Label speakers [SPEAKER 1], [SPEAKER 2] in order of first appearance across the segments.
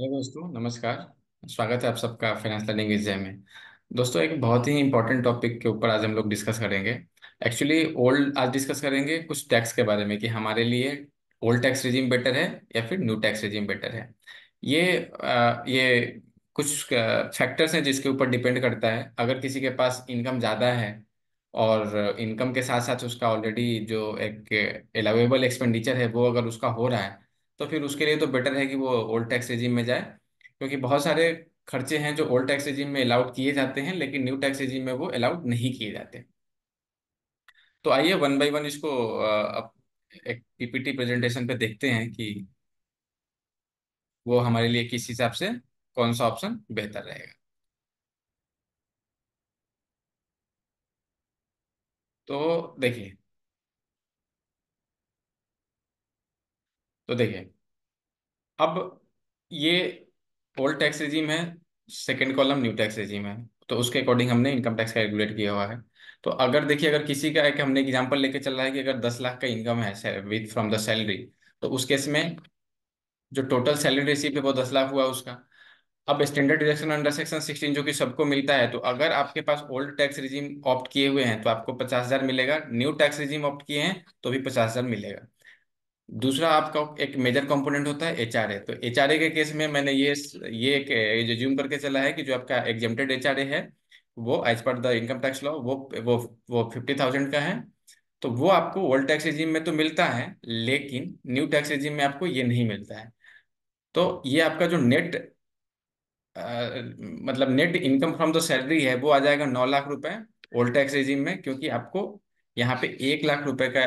[SPEAKER 1] Hello दोस्तों नमस्कार स्वागत है आप सबका फाइनेंस लर्निंग विजय में दोस्तों एक बहुत ही इंपॉर्टेंट टॉपिक के ऊपर आज हम लोग डिस्कस करेंगे एक्चुअली ओल्ड आज डिस्कस करेंगे कुछ टैक्स के बारे में कि हमारे लिए ओल्ड टैक्स रिजीम बेटर है या फिर न्यू टैक्स रिजीम बेटर है ये आ, ये कुछ फैक्टर्स हैं जिसके ऊपर डिपेंड करता है अगर किसी के पास इनकम ज़्यादा है और इनकम के साथ साथ उसका ऑलरेडी जो एक अलावेबल एक्सपेंडिचर है वो अगर उसका हो रहा है तो फिर उसके लिए तो बेटर है कि वो ओल्ड टैक्स रेजिम में जाए क्योंकि बहुत सारे खर्चे हैं जो ओल्ड टैक्स रेजिम में अलाउड किए जाते हैं लेकिन न्यू टैक्स रेजिम में वो अलाउड नहीं किए जाते तो आइए वन बाई वन इसको अब एक पीपीटी प्रेजेंटेशन पे देखते हैं कि वो हमारे लिए किस हिसाब से कौन सा ऑप्शन बेहतर रहेगा तो देखिए तो देखिए अब ये ओल्ड टैक्स रिजीम है second column new tax regime है तो उसके अकॉर्डिंग हमने इनकम टैक्स कैलकुलेट किया हुआ है तो अगर देखिए अगर किसी का एक हमने एग्जाम्पल लेके चल रहा है कि अगर दस लाख का इनकम है विथ फ्रॉम द सैलरी तो उस केस में जो टोटल सैलरी रिसीव है वो दस लाख हुआ उसका अब standard deduction under section sixteen जो कि सबको मिलता है तो अगर आपके पास ओल्ड टैक्स रिजीम ऑप्ट किए हुए हैं तो आपको पचास हज़ार मिलेगा न्यू टैक्स रिजीम ऑप्ट किए हैं तो भी पचास हज़ार मिलेगा दूसरा आपका एक मेजर कंपोनेंट होता है एच तो एच के केस में मैंने ये ये एक रिज्यूम करके चला है कि जो आपका एग्जेम्प्टेड एच है वो as per the income tax law वो वो वो फिफ्टी थाउजेंड का है तो वो आपको ओल्ड टैक्स रिजीम में तो मिलता है लेकिन न्यू टैक्स रिजीम में आपको ये नहीं मिलता है तो ये आपका जो नेट आ, मतलब net income from the salary है वो आ जाएगा नौ लाख रुपए ओल्ड टैक्स रिजीम में क्योंकि आपको यहाँ पे एक लाख रुपए का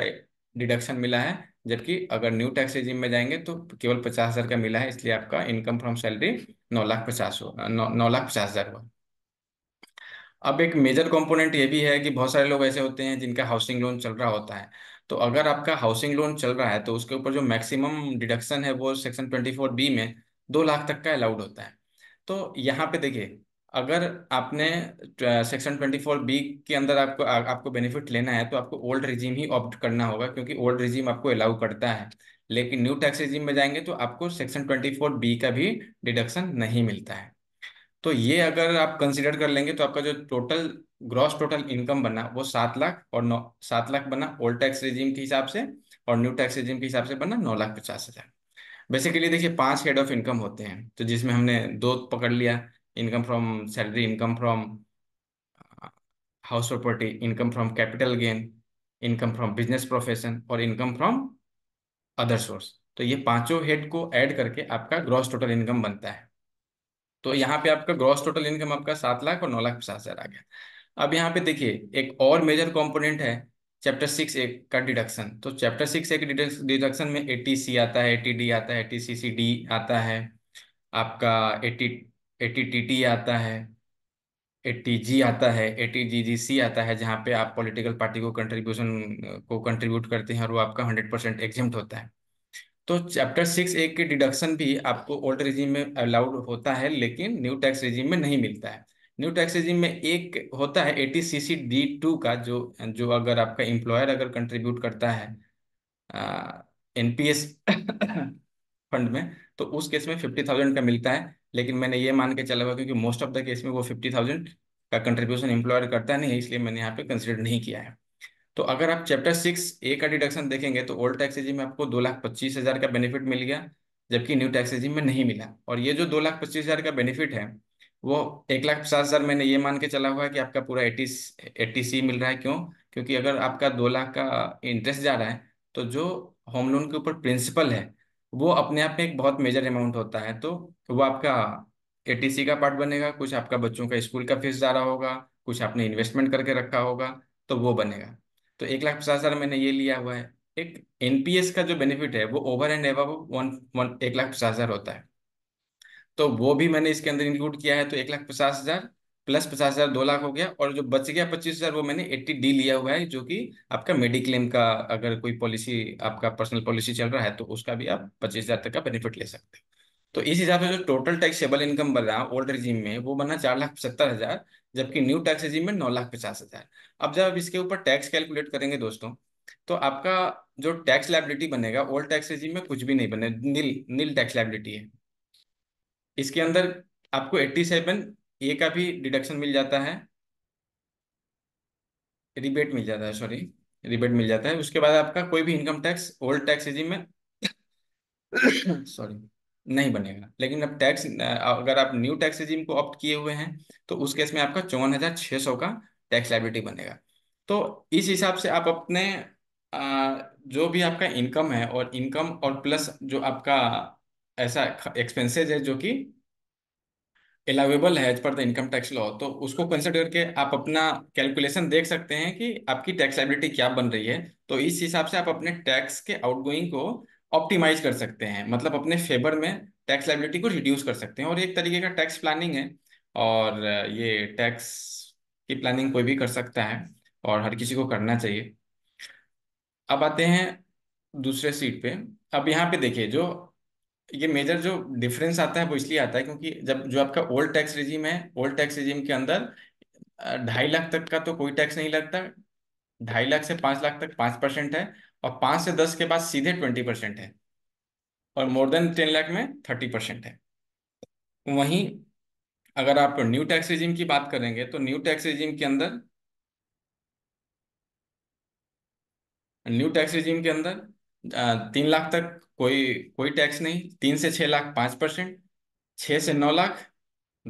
[SPEAKER 1] डिडक्शन मिला है जबकि अगर न्यू टैक्स रेजिम में जाएंगे तो केवल पचास हज़ार का मिला है इसलिए आपका इनकम फ्रॉम सैलरी नौ लाख पचास हो नौ लाख पचास हज़ार हुआ अब एक मेजर कंपोनेंट ये भी है कि बहुत सारे लोग ऐसे होते हैं जिनका हाउसिंग लोन चल रहा होता है तो अगर आपका हाउसिंग लोन चल रहा है तो उसके ऊपर जो मैक्सिमम डिडक्शन है वो सेक्शन ट्वेंटी फोर बी में दो लाख तक का अलाउड होता है तो यहाँ पे देखिए अगर आपने सेक्शन ट्वेंटी फोर बी के अंदर आपको आ, आपको बेनिफिट लेना है तो आपको ओल्ड रिजीम ही ऑप्ट करना होगा क्योंकि ओल्ड रिजीम आपको अलाउ करता है लेकिन न्यू टैक्स रिजीम में जाएंगे तो आपको सेक्शन ट्वेंटी फोर बी का भी डिडक्शन नहीं मिलता है तो ये अगर आप कंसिडर कर लेंगे तो आपका जो टोटल ग्रॉस टोटल इनकम बना वो सात लाख और नौ सात लाख बना ओल्ड टैक्स रिजीम के हिसाब से और न्यू टैक्स रिजीम के हिसाब से बना नौ लाख पचास हज़ार बेसिकली देखिए पांच हेड ऑफ इनकम होते हैं तो जिसमें हमने दो पकड़ लिया income from salary, income from uh, house property, income from capital gain, income from business profession और इनकम from अदर सोर्स तो ये पांचों हेड को ऐड करके आपका ग्रॉस टोटल इनकम बनता है तो यहाँ पे आपका ग्रॉस टोटल इनकम आपका सात लाख और नौ लाख पचास हजार आ गया अब यहाँ पे देखिए एक और मेजर कंपोनेंट है चैप्टर सिक्स ए का डिडक्शन तो चैप्टर सिक्स ए डिडक्शन में ए टी सी आता है ए टी डी आता है A T C C D आता है आपका ए टी ए आता है ए आता है ए आता है जहाँ पे आप पॉलिटिकल पार्टी को कंट्रीब्यूशन को कंट्रीब्यूट करते हैं और वो आपका हंड्रेड परसेंट एग्जिम्ट होता है तो चैप्टर सिक्स ए के डिडक्शन भी आपको ओल्ड रिजीम में अलाउड होता है लेकिन न्यू टैक्स रिजीम में नहीं मिलता है न्यू टैक्स रिजीम में एक होता है ए डी टू का जो जो अगर आपका एम्प्लॉयर अगर कंट्रीब्यूट करता है एन फंड में तो उस केस में फिफ्टी थाउजेंड का मिलता है लेकिन मैंने ये मान के चला हुआ क्योंकि मोस्ट ऑफ द केस में वो फिफ्टी थाउजेंड का कंट्रीब्यूशन इंप्लॉयर करता नहीं है इसलिए मैंने यहाँ पे कंसिडर नहीं किया है तो अगर आप चैप्टर सिक्स ए का डिडक्शन देखेंगे तो ओल्ड टैक्स में आपको दो लाख पच्चीस हज़ार का बेनिफिट मिल गया जबकि न्यू टैक्स में नहीं मिला और ये जो दो लाख पच्चीस हज़ार का बेनिफिट है वो एक लाख पचास हज़ार मैंने ये मान के चला हुआ है कि आपका पूरा एटी एटी सी मिल रहा है क्यों क्योंकि अगर आपका दो लाख का इंटरेस्ट जा रहा है तो जो होम लोन के ऊपर प्रिंसिपल है वो अपने आप में एक बहुत मेजर अमाउंट होता है तो वो आपका एटीसी का पार्ट बनेगा कुछ आपका बच्चों का स्कूल का फीस जा रहा होगा कुछ आपने इन्वेस्टमेंट करके रखा होगा तो वो बनेगा तो एक लाख पचास हज़ार मैंने ये लिया हुआ है एक एनपीएस का जो बेनिफिट है वो over and ever one one एक लाख पचास हज़ार होता है तो वो भी मैंने इसके अंदर इंक्लूड किया है तो एक लाख पचास हज़ार प्लस पचास हजार दो लाख हो गया और जो बच गया पच्चीस हजार वो मैंने एट्टी डी लिया हुआ है जो कि आपका मेडिक्लेम का अगर कोई पॉलिसी आपका पर्सनल पॉलिसी चल रहा है तो उसका भी आप पच्चीस हजार तक का बेनिफिट ले सकते हैं तो इस हिसाब से जो टोटल टैक्सेबल इनकम बन रहा ओल्ड रिजीम में वो बना चार लाख पचहत्तर हजार जबकि न्यू टैक्स रिजीम में नौ लाख पचास हजार अब जब आप इसके ऊपर टैक्स कैलकुलेट करेंगे दोस्तों तो आपका जो टैक्स लाइबिलिटी बनेगा ओल्ड टैक्स रिजीम में कुछ भी नहीं बने नील नील टैक्स लाइबिलिटी है इसके अंदर आपको एट्टी सेवन ए का भी डिडक्शन मिल जाता है रिबेट मिल जाता है सॉरी रिबेट मिल जाता है उसके बाद आपका कोई भी income tax old tax regime में सॉरी नहीं बनेगा लेकिन अब टैक्स अगर आप न्यू टैक्स रिजिम को ऑप्ट किए हुए हैं तो उस केस में आपका चौवन हज़ार छह सौ का टैक्स लाइबिलिटी बनेगा तो इस हिसाब से आप अपने आ, जो भी आपका इनकम है और इनकम और प्लस जो आपका ऐसा एक्सपेंसेज है जो कि एलावेबल है as per the income tax law तो उसको कंसिडर के आप अपना कैलकुलेशन देख सकते हैं कि आपकी टैक्स लाइबिलिटी क्या बन रही है तो इस हिसाब से आप अपने टैक्स के आउटगोइंग को ऑप्टिमाइज कर सकते हैं मतलब अपने फेवर में टैक्स लाइबिलिटी को रिड्यूस कर सकते हैं और एक तरीके का टैक्स प्लानिंग है और ये टैक्स की प्लानिंग कोई भी कर सकता है और हर किसी को करना चाहिए अब आते हैं दूसरे सीट पे अब यहाँ पे देखिए जो ये मेजर जो डिफरेंस आता है वो इसलिए आता है क्योंकि जब जो आपका ओल्ड टैक्स रिजीम है ओल्ड टैक्स रिजीम के अंदर ढाई लाख तक का तो कोई टैक्स नहीं लगता ढाई लाख से पांच लाख तक पांच परसेंट है और पांच से दस के बाद सीधे ट्वेंटी परसेंट है और मोर देन टेन लाख में थर्टी परसेंट है वहीं अगर आप न्यू टैक्स रिजीम की बात करेंगे तो न्यू टैक्स रिजीम के अंदर न्यू टैक्स रिजीम के अंदर तीन लाख तक कोई कोई टैक्स नहीं तीन से छह लाख पांच परसेंट छह से नौ लाख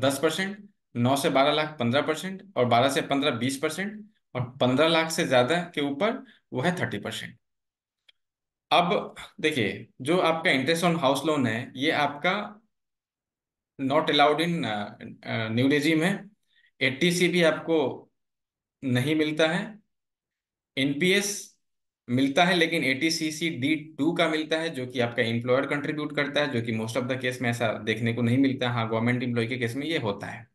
[SPEAKER 1] दस परसेंट नौ से बारह लाख पंद्रह परसेंट और बारह से पंद्रह बीस परसेंट और पंद्रह लाख से ज़्यादा के ऊपर वो है थर्टी परसेंट अब देखिए जो आपका इंटरेस्ट ऑन हाउस लोन है ये आपका not allowed in new regime है एटीसी सी भी आपको नहीं मिलता है एनपीएस मिलता है लेकिन सी डी टू का मिलता है जो कि आपका इंप्लॉयर कंट्रीब्यूट करता है जो कि मोस्ट ऑफ द केस में ऐसा देखने को नहीं मिलता है हाँ गवर्नमेंट इंप्लॉय के केस में ये होता है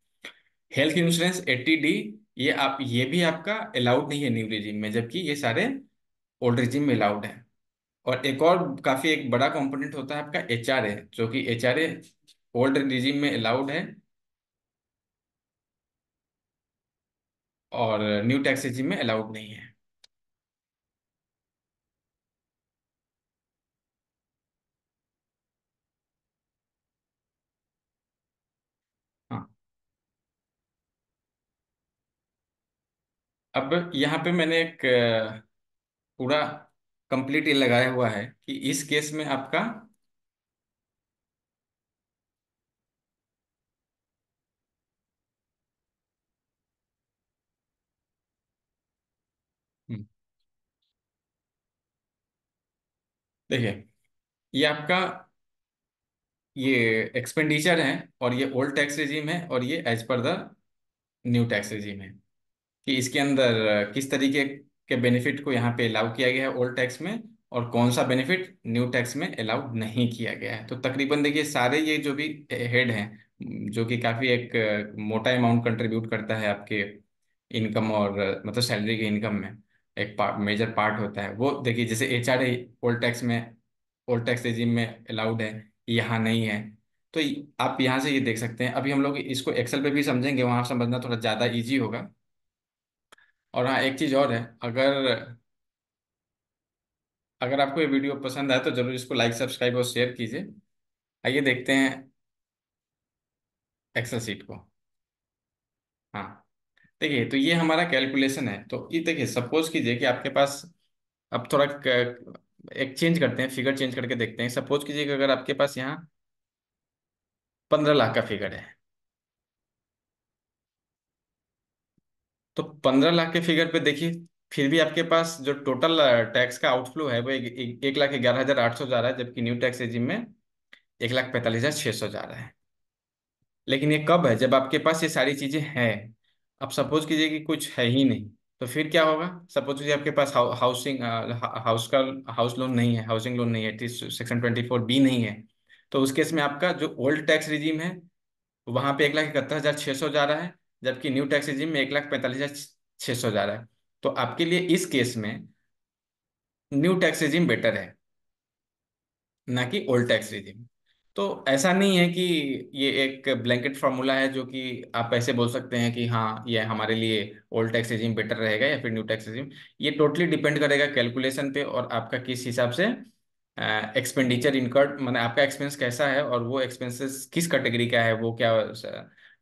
[SPEAKER 1] हेल्थ इंश्योरेंस टी डी ये आप ये भी आपका अलाउड नहीं है न्यू रिजिम में जबकि ये सारे ओल्ड रिजिम में अलाउड है और एक और काफ़ी एक बड़ा कंपोनेंट होता है आपका एच आर ए जो कि H R A old regime में अलाउड है और न्यू टैक्स रिजिम में अलाउड नहीं है अब यहाँ पे मैंने एक पूरा कंप्लीट ये लगाया हुआ है कि इस केस में आपका हम्म। देखिए ये आपका ये एक्सपेंडिचर है और ये ओल्ड टैक्स रेजीम है और ये as per the new tax regime है कि इसके अंदर किस तरीके के बेनिफिट को यहाँ पे अलाउ किया गया है ओल्ड टैक्स में और कौन सा बेनिफिट न्यू टैक्स में अलाउड नहीं किया गया है तो तकरीबन देखिए सारे ये जो भी हेड हैं जो कि काफ़ी एक मोटा अमाउंट कंट्रीब्यूट करता है आपके इनकम और मतलब सैलरी के इनकम में एक पा, मेजर पार्ट होता है वो देखिए जैसे एच आर ओल्ड टैक्स में ओल्ड टैक्स रेजिम में अलाउड है यहाँ नहीं है तो आप यहाँ से ये देख सकते हैं अभी हम लोग इसको एक्सेल पे भी समझेंगे वहाँ समझना थोड़ा ज़्यादा ईजी होगा और हाँ एक चीज़ और है अगर अगर आपको ये वीडियो पसंद आए तो ज़रूर इसको लाइक सब्सक्राइब और शेयर कीजिए आइए देखते हैं एक्सेल सीट को हाँ देखिए तो ये हमारा कैलकुलेशन है तो ये देखिए सपोज़ कीजिए कि आपके पास अब थोड़ा एक चेंज करते हैं फिगर चेंज करके देखते हैं सपोज कीजिए कि अगर आपके पास यहाँ पंद्रह लाख का फिगर है तो पंद्रह लाख के फिगर पे देखिए फिर भी आपके पास जो टोटल टैक्स का आउटफ्लो है वो एक, एक, लाख ग्यारह हजार आठ सौ जा रहा है जबकि न्यू टैक्स एजिम में एक लाख पैंतालीस हजार छः सौ जा रहा है लेकिन ये कब है जब आपके पास ये सारी चीज़ें हैं अब सपोज कीजिए कि कुछ है ही नहीं तो फिर क्या होगा सपोज कीजिए आपके पास हाउसिंग हाउस का हाउस लोन नहीं है हाउसिंग लोन नहीं है सेक्शन ट्वेंटी फोर बी नहीं है तो उस केस में आपका जो ओल्ड टैक्स रिजीम है वहाँ पे एक लाख इकहत्तर हज़ार छः सौ जा रहा है जबकि न्यू टैक्स रिजिम में एक लाख पैंतालीस हजार छह सौ जा रहा है तो आपके लिए इस केस में न्यू टैक्स रिजिम बेटर है ना कि ओल्ड टैक्स रिजिम तो ऐसा नहीं है कि ये एक ब्लैंकेट फार्मूला है जो कि आप ऐसे बोल सकते हैं कि हाँ ये हमारे लिए ओल्ड टैक्स रिजिम बेटर रहेगा या फिर न्यू टैक्स रिजिम ये टोटली डिपेंड करेगा कैलकुलेशन पे और आपका किस हिसाब से एक्सपेंडिचर इनकर्ड मतलब आपका एक्सपेंस कैसा है और वो एक्सपेंसेस किस कैटेगरी का है वो क्या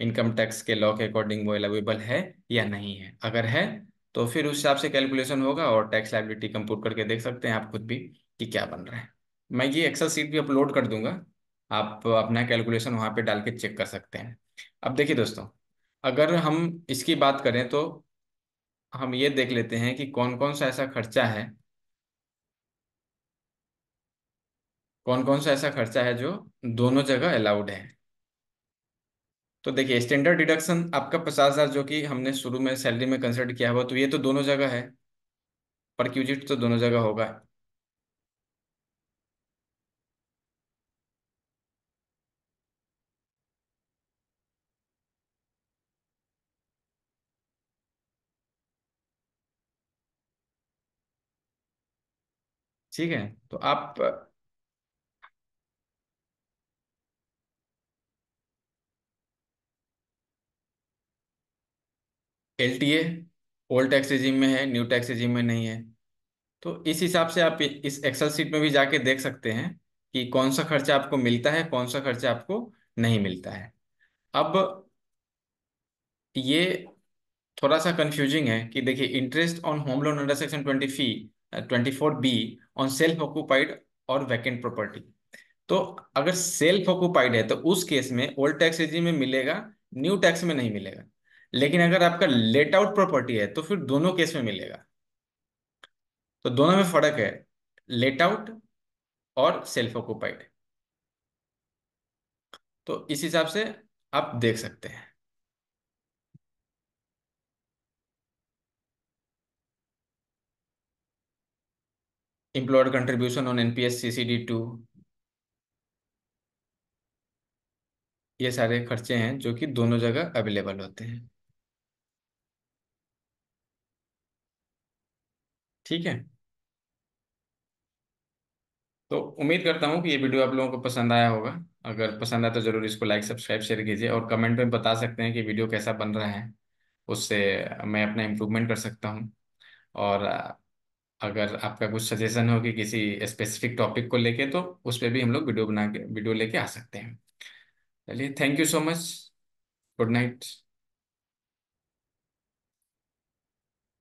[SPEAKER 1] इनकम टैक्स के लॉ के अकॉर्डिंग वो एलेबल है या नहीं है अगर है तो फिर उस हिसाब से कैलकुलेशन होगा और टैक्स लाइबिलिटी कंप्यूट करके देख सकते हैं आप खुद भी कि क्या बन रहा है मैं ये एक्सल सीट भी अपलोड कर दूंगा आप अपना कैलकुलेशन वहाँ पर डाल के चेक कर सकते हैं अब देखिए दोस्तों अगर हम इसकी बात करें तो हम ये देख लेते हैं कि कौन कौन सा ऐसा खर्चा है कौन कौन सा ऐसा खर्चा है जो दोनों जगह अलाउड है तो देखिए स्टैंडर्ड डिडक्शन आपका पचास हज़ार जो कि हमने शुरू में सैलरी में कंसिडर किया हुआ तो ये तो दोनों जगह है पर क्यूजिट तो दोनों जगह होगा ठीक है तो आप L T A old tax regime में है न्यू टैक्स रिजीम में नहीं है तो इस हिसाब से आप इस एक्सेल सीट में भी जाके देख सकते हैं कि कौन सा खर्चा आपको मिलता है कौन सा खर्चा आपको नहीं मिलता है अब ये थोड़ा सा कंफ्यूजिंग है कि देखिए interest on home loan under section twenty फी twenty four B on self occupied और वैकेंट प्रॉपर्टी तो अगर सेल्फ ऑक्यूपाइड है तो उस केस में ओल्ड टैक्स रिजीम में मिलेगा न्यू टैक्स में नहीं मिलेगा लेकिन अगर आपका लेट आउट प्रॉपर्टी है तो फिर दोनों केस में मिलेगा तो दोनों में फर्क है लेट आउट और सेल्फ ऑक्यूपाइड तो इस हिसाब से आप देख सकते हैं employed contribution on NPS CCD two ये सारे खर्चे हैं जो कि दोनों जगह अवेलेबल होते हैं ठीक है तो उम्मीद करता हूँ कि ये वीडियो आप लोगों को पसंद आया होगा अगर पसंद आया तो ज़रूर इसको लाइक सब्सक्राइब शेयर कीजिए और कमेंट में बता सकते हैं कि वीडियो कैसा बन रहा है उससे मैं अपना इम्प्रूवमेंट कर सकता हूँ और अगर आपका कुछ सजेशन हो कि किसी स्पेसिफिक टॉपिक को लेके तो उस पर भी हम लोग वीडियो बना के वीडियो लेके आ सकते हैं चलिए thank you so much good night